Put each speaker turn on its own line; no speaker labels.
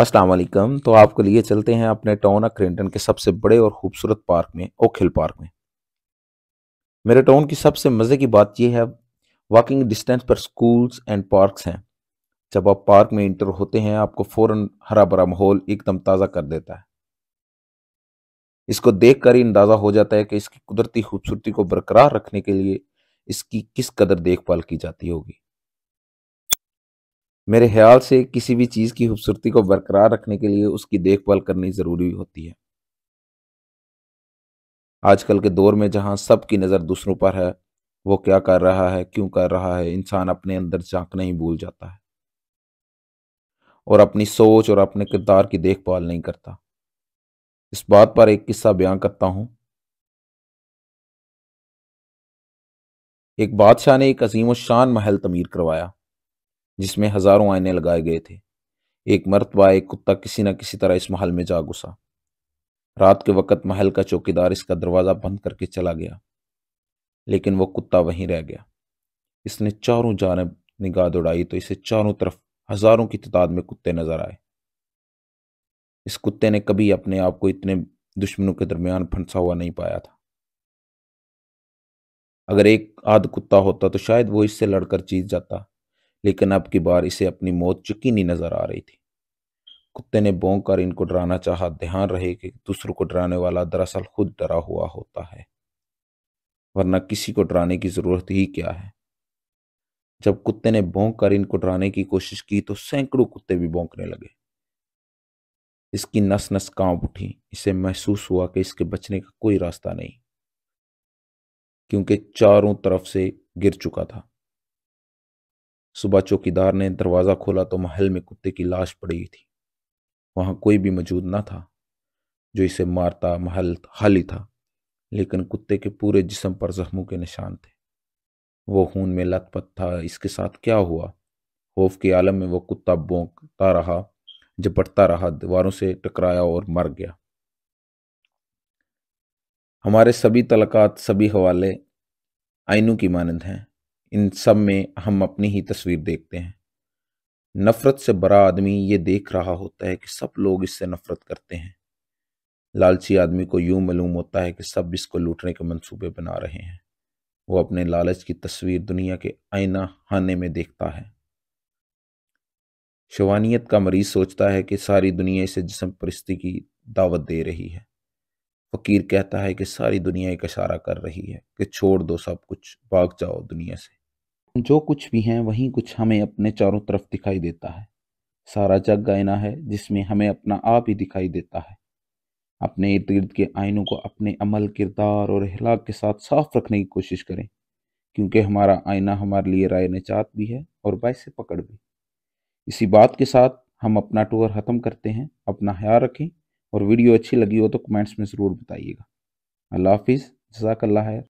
अस्सलाम वालेकुम तो आपको लिए चलते हैं अपने टाउन क्रिंटन के सबसे बड़े और खूबसूरत पार्क में ओखिल पार्क में मेरे टाउन की सबसे मज़े की बात यह है वॉकिंग डिस्टेंस पर स्कूल्स एंड पार्क्स हैं जब आप पार्क में इंटर होते हैं आपको फ़ौर हरा भरा माहौल एकदम ताज़ा कर देता है इसको देख कर ही अंदाज़ा हो जाता है कि इसकी कुदरती खूबसूरती को बरकरार रखने के लिए इसकी किस कदर देखभाल की जाती होगी मेरे ख्याल से किसी भी चीज़ की खूबसूरती को बरकरार रखने के लिए उसकी देखभाल करनी ज़रूरी होती है आजकल के दौर में जहाँ सबकी नज़र दूसरों पर है वो क्या कर रहा है क्यों कर रहा है इंसान अपने अंदर झांकना ही भूल जाता है और अपनी सोच और अपने किरदार की देखभाल नहीं करता इस बात पर एक किस्सा बयां करता हूँ एक बादशाह ने एक अजीम शान महल तमीर करवाया जिसमें हजारों आईने लगाए गए थे एक मरतबा एक कुत्ता किसी न किसी तरह इस महल में जा घुसा रात के वक़्त महल का चौकीदार इसका दरवाज़ा बंद करके चला गया लेकिन वो कुत्ता वहीं रह गया इसने चारों जानब निगाह दौड़ाई तो इसे चारों तरफ हज़ारों की तादाद में कुत्ते नज़र आए इस कुत्ते ने कभी अपने आप को इतने दुश्मनों के दरमियान फंसा हुआ नहीं पाया था अगर एक आध कुत्ता होता तो शायद वो इससे लड़कर जीत जाता लेकिन अब की बार इसे अपनी मौत नहीं नजर आ रही थी कुत्ते ने बोंग कर इनको डराना चाहा ध्यान रहे कि दूसरों को डराने वाला दरअसल खुद डरा हुआ होता है वरना किसी को डराने की जरूरत ही क्या है जब कुत्ते ने बोंक कर इनको डराने की कोशिश की तो सैकड़ों कुत्ते भी बोंकने लगे इसकी नस नस कांप उठी इसे महसूस हुआ कि इसके बचने का कोई रास्ता नहीं क्योंकि चारों तरफ से गिर चुका था सुबह चौकीदार ने दरवाज़ा खोला तो महल में कुत्ते की लाश पड़ी थी वहाँ कोई भी मौजूद ना था जो इसे मारता महल खाली था लेकिन कुत्ते के पूरे जिसम पर जख्मों के निशान थे वो खून में लथपथ था इसके साथ क्या हुआ खौफ के आलम में वो कुत्ता बोंकता रहा झपटता रहा दीवारों से टकराया और मर गया हमारे सभी तलकात सभी हवाले आइनू की मानंद हैं इन सब में हम अपनी ही तस्वीर देखते हैं नफ़रत से बड़ा आदमी ये देख रहा होता है कि सब लोग इससे नफ़रत करते हैं लालची आदमी को यूं मालूम होता है कि सब इसको लूटने के मंसूबे बना रहे हैं वो अपने लालच की तस्वीर दुनिया के आईना हाने में देखता है शवानियत का मरीज सोचता है कि सारी दुनिया इसे जिसम परिस्ती की दावत दे रही है फ़कीर कहता है कि सारी दुनिया एक इशारा कर रही है कि छोड़ दो सब कुछ भाग जाओ दुनिया से जो कुछ भी हैं वही कुछ हमें अपने चारों तरफ दिखाई देता है सारा जग आईना है जिसमें हमें अपना आप ही दिखाई देता है अपने इर्द गिर्द के आइनों को अपने अमल किरदार और अहलाक के साथ साफ रखने की कोशिश करें क्योंकि हमारा आईना हमारे लिए राय नचात भी है और से पकड़ भी इसी बात के साथ हम अपना टूर ख़त्म करते हैं अपना ख्याल रखें और वीडियो अच्छी लगी हो तो कमेंट्स में ज़रूर बताइएगा अल्लाह हाफिज़ जजाकल्ला है